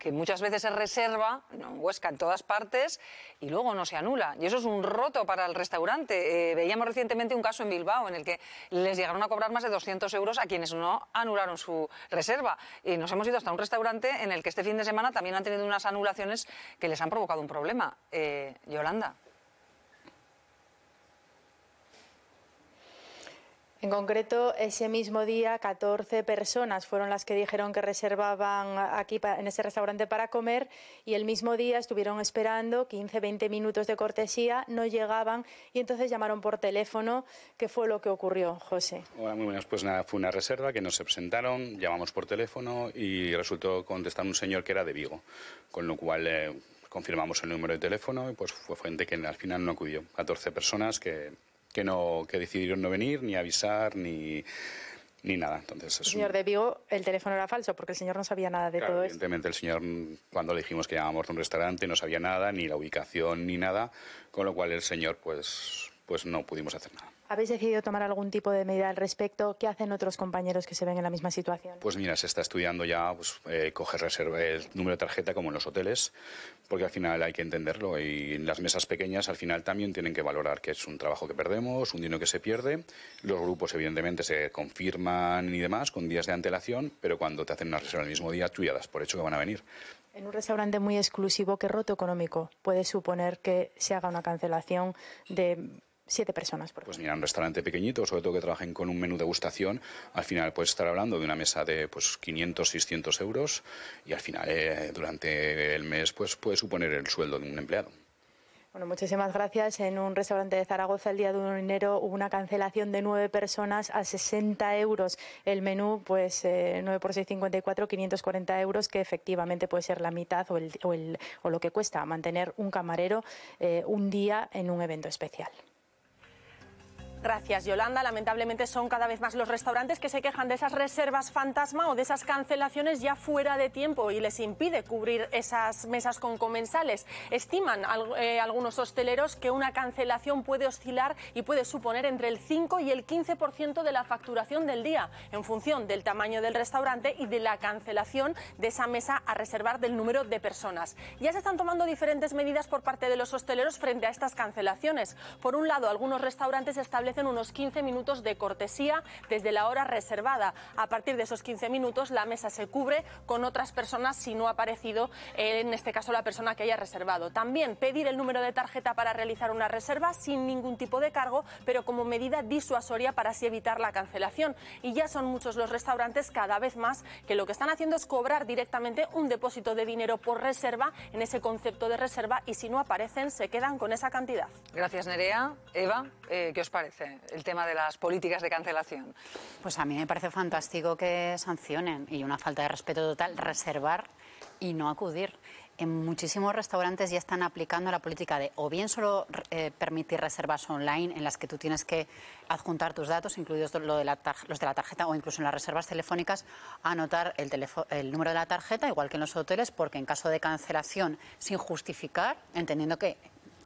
que muchas veces se reserva en Huesca, en todas partes, y luego no se anula. Y eso es un roto para el restaurante. Eh, veíamos recientemente un caso en Bilbao en el que les llegaron a cobrar más de 200 euros a quienes no anularon su reserva. Y nos hemos ido hasta un restaurante en el que este fin de semana también han tenido unas anulaciones que les han provocado un problema. Eh, Yolanda. En concreto, ese mismo día, 14 personas fueron las que dijeron que reservaban aquí en ese restaurante para comer y el mismo día estuvieron esperando 15, 20 minutos de cortesía, no llegaban y entonces llamaron por teléfono, ¿Qué fue lo que ocurrió, José. Hola, muy buenas. Pues nada, fue una reserva que nos presentaron, llamamos por teléfono y resultó contestar un señor que era de Vigo, con lo cual... Eh, confirmamos el número de teléfono y pues fue fuente que al final no acudió. 14 personas que que, no, que decidieron no venir, ni avisar, ni, ni nada. Entonces, el señor de Vigo, el teléfono era falso porque el señor no sabía nada de todo evidentemente, Evidentemente, el señor, cuando le dijimos que llamábamos a un restaurante, no sabía nada, ni la ubicación, ni nada, con lo cual el señor, pues, pues no pudimos hacer nada. ¿Habéis decidido tomar algún tipo de medida al respecto? ¿Qué hacen otros compañeros que se ven en la misma situación? Pues mira, se está estudiando ya pues, eh, coger reserva, el número de tarjeta como en los hoteles, porque al final hay que entenderlo y en las mesas pequeñas al final también tienen que valorar que es un trabajo que perdemos, un dinero que se pierde. Los grupos evidentemente se confirman y demás con días de antelación, pero cuando te hacen una reserva el mismo día, tú ya das por hecho que van a venir. En un restaurante muy exclusivo, ¿qué roto económico puede suponer que se haga una cancelación de siete personas. Por pues mira, un restaurante pequeñito, sobre todo que trabajen con un menú de degustación, al final puedes estar hablando de una mesa de pues 500, 600 euros y al final eh, durante el mes pues puede suponer el sueldo de un empleado. Bueno, muchísimas gracias. En un restaurante de Zaragoza el día de un enero hubo una cancelación de nueve personas a 60 euros. El menú, pues 9 eh, por 6, 540 euros, que efectivamente puede ser la mitad o, lo que cuesta mantener un camarero eh, un día en un evento especial. Gracias, Yolanda. Lamentablemente son cada vez más los restaurantes que se quejan de esas reservas fantasma o de esas cancelaciones ya fuera de tiempo y les impide cubrir esas mesas con comensales. Estiman eh, algunos hosteleros que una cancelación puede oscilar y puede suponer entre el 5 y el 15% de la facturación del día, en función del tamaño del restaurante y de la cancelación de esa mesa a reservar del número de personas. Ya se están tomando diferentes medidas por parte de los hosteleros frente a estas cancelaciones. Por un lado, algunos restaurantes establecen establecen unos 15 minutos de cortesía desde la hora reservada. A partir de esos 15 minutos la mesa se cubre con otras personas si no ha aparecido, eh, en este caso, la persona que haya reservado. También pedir el número de tarjeta para realizar una reserva sin ningún tipo de cargo, pero como medida disuasoria para así evitar la cancelación. Y ya son muchos los restaurantes cada vez más que lo que están haciendo es cobrar directamente un depósito de dinero por reserva en ese concepto de reserva y si no aparecen se quedan con esa cantidad. Gracias Nerea. Eva, eh, ¿qué os parece? Este, el tema de las políticas de cancelación? Pues a mí me parece fantástico que sancionen y una falta de respeto total, reservar y no acudir. En muchísimos restaurantes ya están aplicando la política de o bien solo eh, permitir reservas online en las que tú tienes que adjuntar tus datos, incluidos los de la tarjeta o incluso en las reservas telefónicas, anotar el, el número de la tarjeta, igual que en los hoteles, porque en caso de cancelación sin justificar, entendiendo que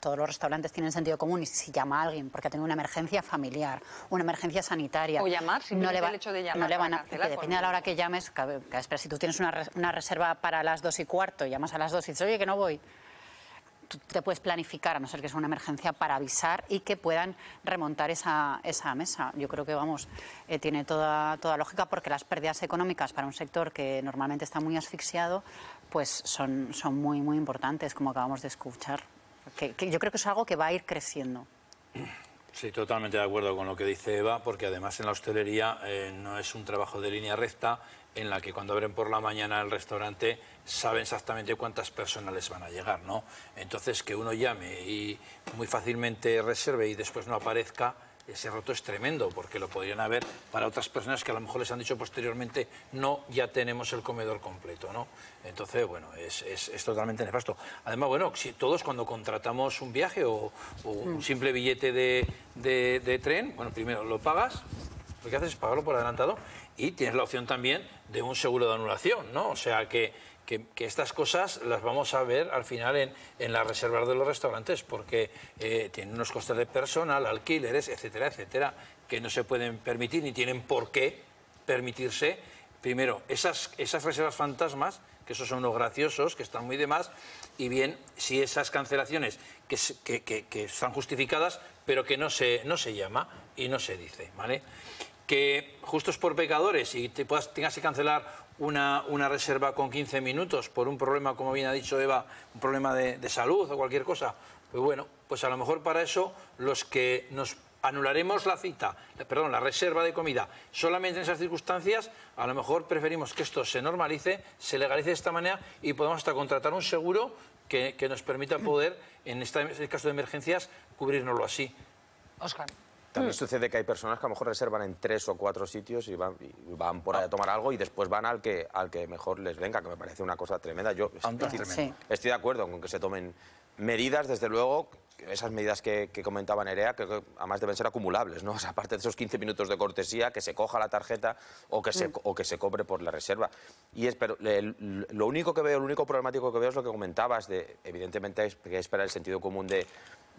todos los restaurantes tienen sentido común y si llama a alguien porque ha tenido una emergencia familiar, una emergencia sanitaria. O llamar, no le el hecho de llamar. No van a, depende de la hora que llames, espera, si tú tienes una, reserva para las dos y cuarto, y llamas a las dos y dices, oye, que no voy. Tú te puedes planificar, a no ser que sea una emergencia, para avisar y que puedan remontar esa, mesa. Yo creo que, vamos, eh, tiene toda, toda lógica porque las pérdidas económicas para un sector que normalmente está muy asfixiado, pues son, son muy, muy importantes, como acabamos de escuchar yo creo que es algo que va a ir creciendo. Sí, totalmente de acuerdo con lo que dice Eva, porque además en la hostelería eh, no es un trabajo de línea recta en la que cuando abren por la mañana el restaurante saben exactamente cuántas personas les van a llegar, ¿no? Entonces que uno llame y muy fácilmente reserve y después no aparezca, ese roto es tremendo, porque lo podrían haber para otras personas que a lo mejor les han dicho posteriormente, no, ya tenemos el comedor completo, ¿no? Entonces, bueno, es, totalmente nefasto. Además, bueno, si todos cuando contratamos un viaje o, un mm. simple billete de, de tren, bueno, primero lo pagas, lo que haces es pagarlo por adelantado y tienes la opción también de un seguro de anulación, ¿no? O sea que que, estas cosas las vamos a ver al final en, en las reservas de los restaurantes porque eh, tienen unos costes de personal, alquileres, etcétera, etcétera, que no se pueden permitir ni tienen por qué permitirse. Primero, esas, reservas fantasmas, que esos son unos graciosos, que están muy de más, y bien, si esas cancelaciones que, están justificadas, pero que no se, no se llama y no se dice, ¿vale? que justos por pecadores y te puedas, tengas que cancelar una, una, reserva con 15 minutos por un problema, como bien ha dicho Eva, un problema de, salud o cualquier cosa, pues bueno, pues a lo mejor para eso los que nos anularemos la cita, perdón, la reserva de comida. Solamente en esas circunstancias, a lo mejor preferimos que esto se normalice, se legalice de esta manera y podamos hasta contratar un seguro que, nos permita poder, en, este, en caso de emergencias, cubrirnoslo así. Oscar. También mm. sucede que hay personas que a lo mejor reservan en tres o cuatro sitios y van, van por ahí a ah. tomar algo y después van al que, al que mejor les venga, que me parece una cosa tremenda. Yo estoy, de acuerdo con que se tomen medidas, desde luego, esas medidas que, comentaba Nerea, que, además deben ser acumulables, ¿no? aparte de esos 15 minutos de cortesía, que se coja la tarjeta o que se, mm. que se cobre por la reserva. Y es, lo único que veo, lo único problemático que veo es lo que comentabas, de, evidentemente hay que esperar el sentido común de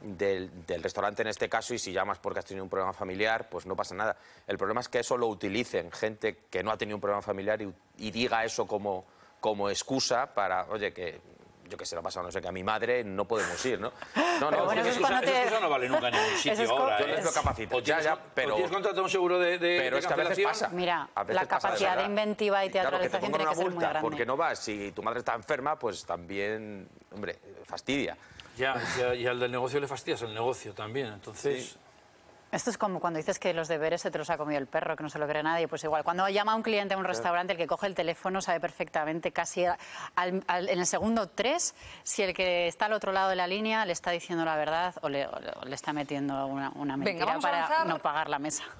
del, restaurante en este caso y si llamas porque has tenido un problema familiar, pues no pasa nada. El problema es que eso lo utilicen gente que no ha tenido un problema familiar y, diga eso como, como excusa para, oye, que yo qué sé, lo ha pasado, no sé, que a mi madre no podemos ir, ¿no? No, no, bueno, eso, no no vale nunca en ningún sitio ahora. ¿eh? Yo les Ya, ya, pero... tienes contratado un seguro de, Pero es que a veces pasa. Mira, la capacidad inventiva y teatralización te tiene que muy Porque no vas, si tu madre está enferma, pues también, hombre, fastidia. Ya, y al del negocio le fastidias el negocio también, entonces... Esto es como cuando dices que los deberes se te los ha comido el perro, que no se lo cree nadie. Pues igual, cuando llama a un cliente a un restaurante, el que coge el teléfono sabe perfectamente, casi en el segundo tres, si el que está al otro lado de la línea le está diciendo la verdad o le, está metiendo una, una mentira para no pagar la mesa.